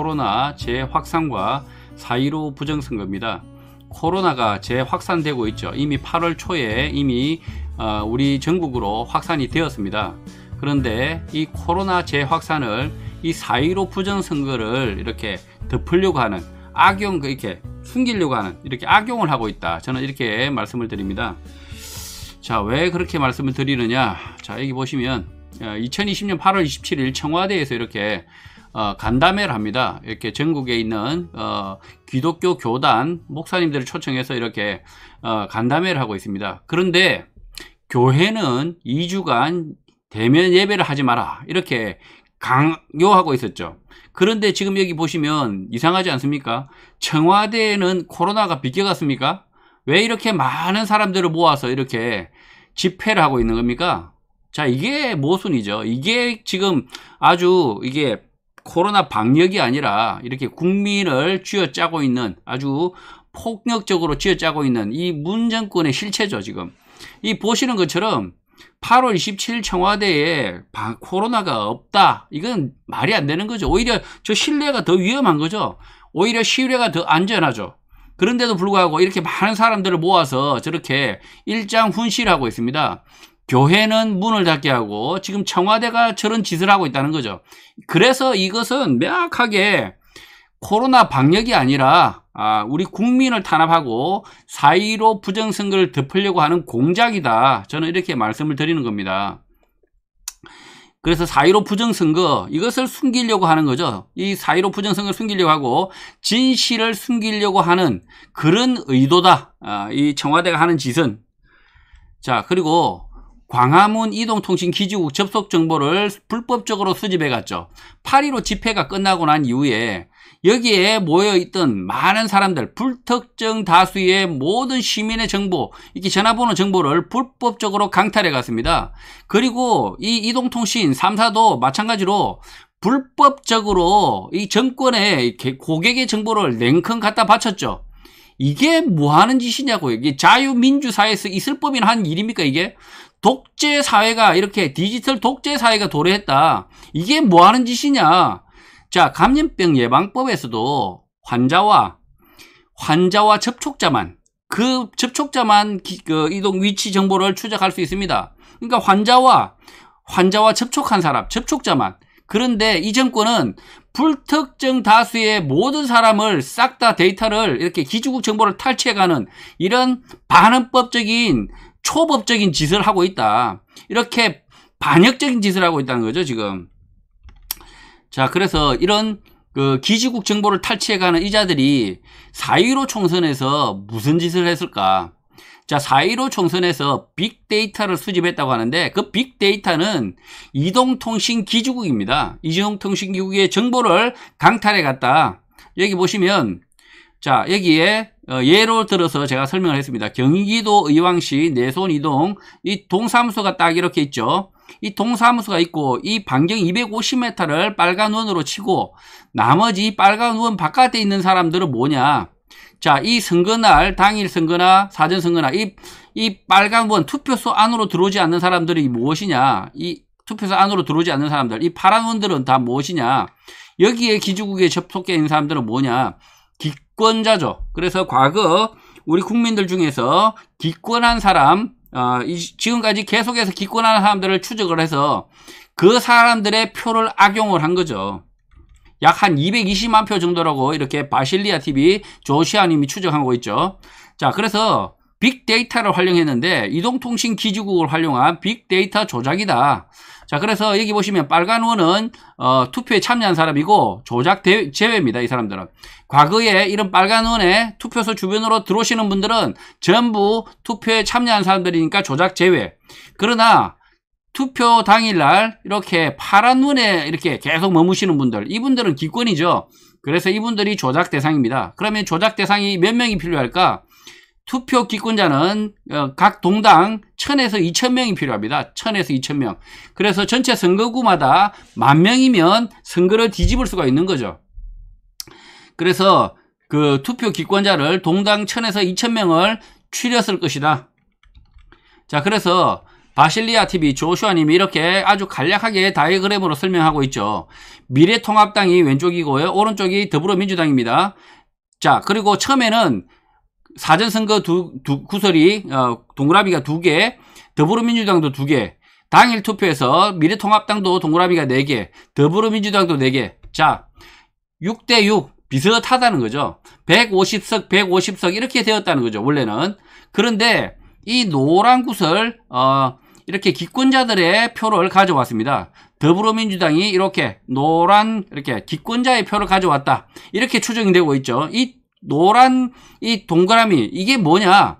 코로나 재확산과 4.15 부정선거입니다. 코로나가 재확산되고 있죠. 이미 8월 초에 이미 어, 우리 전국으로 확산이 되었습니다. 그런데 이 코로나 재확산을 이4.15 부정선거를 이렇게 덮으려고 하는 악용, 이렇게 숨기려고 하는 이렇게 악용을 하고 있다. 저는 이렇게 말씀을 드립니다. 자, 왜 그렇게 말씀을 드리느냐. 자, 여기 보시면 2020년 8월 27일 청와대에서 이렇게 어, 간담회를 합니다. 이렇게 전국에 있는 어, 기독교 교단 목사님들을 초청해서 이렇게 어, 간담회를 하고 있습니다. 그런데 교회는 2주간 대면 예배를 하지 마라 이렇게 강요하고 있었죠. 그런데 지금 여기 보시면 이상하지 않습니까? 청와대에는 코로나가 비껴갔습니까? 왜 이렇게 많은 사람들을 모아서 이렇게 집회를 하고 있는 겁니까? 자, 이게 모순이죠. 이게 지금 아주 이게 코로나 방역이 아니라 이렇게 국민을 쥐어짜고 있는 아주 폭력적으로 쥐어짜고 있는 이 문정권의 실체죠 지금 이 보시는 것처럼 8월 27일 청와대에 코로나가 없다 이건 말이 안 되는 거죠 오히려 저신뢰가더 위험한 거죠 오히려 실외가 더 안전하죠 그런데도 불구하고 이렇게 많은 사람들을 모아서 저렇게 일장 훈실 하고 있습니다 교회는 문을 닫게 하고 지금 청와대가 저런 짓을 하고 있다는 거죠. 그래서 이것은 명확하게 코로나 방역이 아니라 아, 우리 국민을 탄압하고 사이로 부정선거를 덮으려고 하는 공작이다. 저는 이렇게 말씀을 드리는 겁니다. 그래서 사이로 부정선거 이것을 숨기려고 하는 거죠. 이 사이로 부정선거를 숨기려고 하고 진실을 숨기려고 하는 그런 의도다. 아, 이 청와대가 하는 짓은. 자 그리고 광화문 이동통신기지국 접속 정보를 불법적으로 수집해 갔죠. 8.15 집회가 끝나고 난 이후에 여기에 모여있던 많은 사람들, 불특정 다수의 모든 시민의 정보, 이렇게 전화번호 정보를 불법적으로 강탈해 갔습니다. 그리고 이 이동통신 3사도 마찬가지로 불법적으로 이 정권의 고객의 정보를 냉큼 갖다 바쳤죠. 이게 뭐 하는 짓이냐고 이게 자유민주사회에서 있을 법인 한 일입니까 이게 독재 사회가 이렇게 디지털 독재 사회가 도래했다 이게 뭐 하는 짓이냐 자 감염병 예방법에서도 환자와 환자와 접촉자만 그 접촉자만 기, 그 이동 위치 정보를 추적할 수 있습니다 그러니까 환자와 환자와 접촉한 사람 접촉자만 그런데 이 정권은 불특정 다수의 모든 사람을 싹 다 데이터를 이렇게 기주국 정보를 탈취해가는 이런 반응법적인 초법적인 짓을 하고 있다. 이렇게 반역적인 짓을 하고 있다는 거죠, 지금. 자, 그래서 이런 그 기지국 정보를 탈취해가는 이자들이 4.15 총선에서 무슨 짓을 했을까? 자, 4.15 총선에서 빅데이터를 수집했다고 하는데 그 빅데이터는 이동통신기지국입니다. 이동통신기국의 정보를 강탈해 갔다. 여기 보시면 자 여기에 어, 예로 들어서 제가 설명을 했습니다. 경기도 의왕시 내손이동 이 동사무소가 딱 이렇게 있죠. 이 동사무소가 있고 이 반경 250m를 빨간 원으로 치고 나머지 빨간 원 바깥에 있는 사람들은 뭐냐 자, 이 선거날, 당일 선거나 사전 선거나 이, 이 빨간 원 투표소 안으로 들어오지 않는 사람들이 무엇이냐? 이 투표소 안으로 들어오지 않는 사람들, 이 파란 원들은 다 무엇이냐? 여기에 기주국에 접속해 있는 사람들은 뭐냐? 기권자죠. 그래서 과거 우리 국민들 중에서 기권한 사람, 어, 이, 지금까지 계속해서 기권하는 사람들을 추적을 해서 그 사람들의 표를 악용을 한 거죠. 약한 220만 표 정도라고 이렇게 바실리아 TV 조시아 님이 추적하고 있죠. 자, 그래서 빅데이터를 활용했는데 이동통신 기지국을 활용한 빅데이터 조작이다. 자, 그래서 여기 보시면 빨간 원은 어, 투표에 참여한 사람이고 조작 대, 제외입니다. 이 사람들은. 과거에 이런 빨간 원에 투표소 주변으로 들어오시는 분들은 전부 투표에 참여한 사람들이니까 조작 제외. 그러나 투표 당일날 이렇게 파란 눈에 이렇게 계속 머무시는 분들 이분들은 기권이죠. 그래서 이분들이 조작 대상입니다. 그러면 조작 대상이 몇 명이 필요할까? 투표 기권자는 어, 각 동당 1000에서 2000명이 필요합니다. 1000에서 2000명. 그래서 전체 선거구마다 만 명이면 선거를 뒤집을 수가 있는 거죠. 그래서 그 투표 기권자를 동당 1000에서 2000명을 추렸을 것이다. 자, 그래서 바실리아 TV 조슈아님이 이렇게 아주 간략하게 다이그램으로 설명하고 있죠. 미래통합당이 왼쪽이고요. 오른쪽이 더불어민주당입니다. 자, 그리고 처음에는 사전선거 두, 두 구설이 어, 동그라미가 두 개, 더불어민주당도 두 개, 당일 투표에서 미래통합당도 동그라미가 네개 더불어민주당도 네개 자, 6대6 비슷하다는 거죠. 150석, 150석 이렇게 되었다는 거죠. 원래는. 그런데 이 노란 구슬 어, 이렇게 기권자들의 표를 가져왔습니다. 더불어민주당이 이렇게 노란 이렇게 기권자의 표를 가져왔다. 이렇게 추정이 되고 있죠. 이 노란 이 동그라미 이게 뭐냐?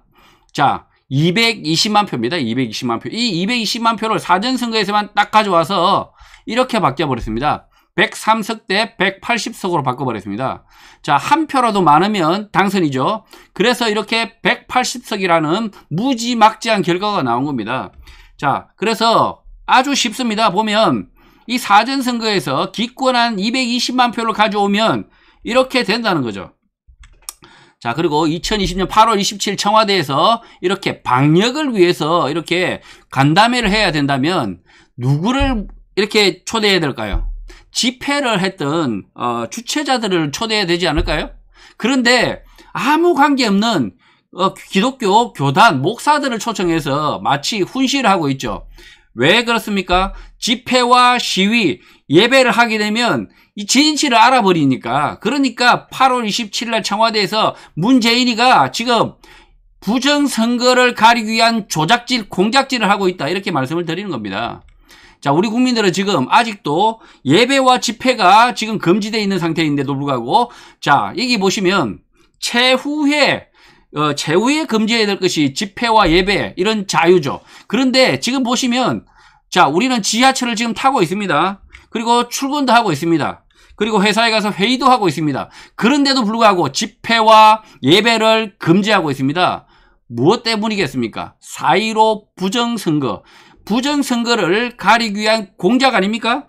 자, 220만 표입니다. 220만 표. 이 220만 표를 사전 선거에서만 딱 가져와서 이렇게 바뀌어 버렸습니다. 103석 대 180석으로 바꿔버렸습니다. 자, 한 표라도 많으면 당선이죠. 그래서 이렇게 180석이라는 무지막지한 결과가 나온 겁니다. 자, 그래서 아주 쉽습니다. 보면 이 사전선거에서 기권한 220만 표를 가져오면 이렇게 된다는 거죠. 자 그리고 2020년 8월 27일 청와대에서 이렇게 방역을 위해서 이렇게 간담회를 해야 된다면 누구를 이렇게 초대해야 될까요? 집회를 했던 어, 주최자들을 초대해야 되지 않을까요? 그런데 아무 관계없는 어, 기독교 교단 목사들을 초청해서 마치 훈시를하고 있죠. 왜 그렇습니까? 집회와 시위, 예배를 하게 되면 이 진실을 알아버리니까. 그러니까 8월 27일 날 청와대에서 문재인이가 지금 부정선거를 가리기 위한 조작질, 공작질을 하고 있다. 이렇게 말씀을 드리는 겁니다. 자, 우리 국민들은 지금 아직도 예배와 집회가 지금 금지되어 있는 상태인데도 불구하고 자, 여기 보시면 최후에 어, 최후에 금지해야 될 것이 집회와 예배 이런 자유죠. 그런데 지금 보시면 자, 우리는 지하철을 지금 타고 있습니다. 그리고 출근도 하고 있습니다. 그리고 회사에 가서 회의도 하고 있습니다. 그런데도 불구하고 집회와 예배를 금지하고 있습니다. 무엇 때문이겠습니까? 4.15 부정선거. 부정선거를 가리기 위한 공작 아닙니까?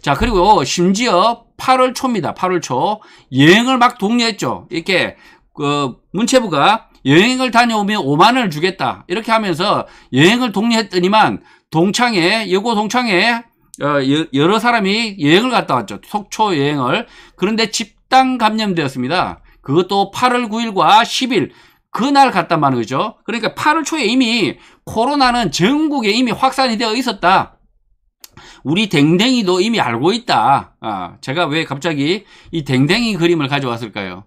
자 그리고 심지어 8월 초입니다. 8월 초 여행을 막 독려했죠. 이렇게 그 문체부가 여행을 다녀오면 5만 원을 주겠다 이렇게 하면서 여행을 독려했더니만 동창에 여고 동창에 어, 여러 사람이 여행을 갔다 왔죠. 속초 여행을 그런데 집단 감염되었습니다. 그것도 8월 9일과 10일 그날 갔단 말이죠. 그러니까 8월 초에 이미 코로나는 전국에 이미 확산이 되어 있었다. 우리 댕댕이도 이미 알고 있다. 아, 제가 왜 갑자기 이 댕댕이 그림을 가져왔을까요?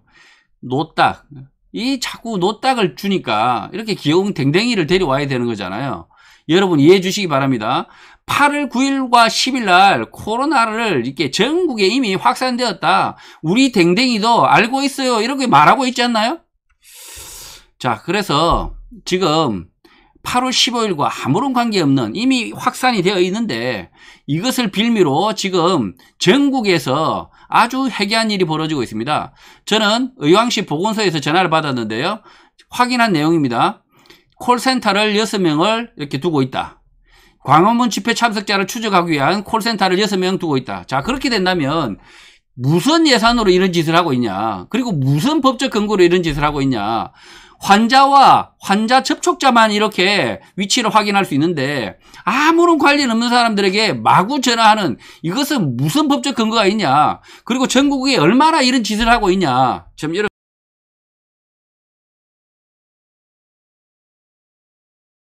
노딱. 이 자꾸 노딱을 주니까 이렇게 귀여운 댕댕이를 데려와야 되는 거잖아요. 여러분 이해해 주시기 바랍니다. 8월 9일과 10일 날 코로나를 이렇게 전국에 이미 확산되었다. 우리 댕댕이도 알고 있어요. 이렇게 말하고 있지 않나요? 자, 그래서 지금 8월 15일과 아무런 관계없는 이미 확산이 되어 있는데 이것을 빌미로 지금 전국에서 아주 해괴한 일이 벌어지고 있습니다. 저는 의왕시 보건소에서 전화를 받았는데요. 확인한 내용입니다. 콜센터를 6명을 이렇게 두고 있다. 광화문 집회 참석자를 추적하기 위한 콜센터를 6명 두고 있다. 자 그렇게 된다면 무슨 예산으로 이런 짓을 하고 있냐 그리고 무슨 법적 근거로 이런 짓을 하고 있냐 환자와 환자 접촉자만 이렇게 위치를 확인할 수 있는데 아무런 관련 없는 사람들에게 마구 전화하는 이것은 무슨 법적 근거가 있냐 그리고 전국에 얼마나 이런 짓을 하고 있냐 참여러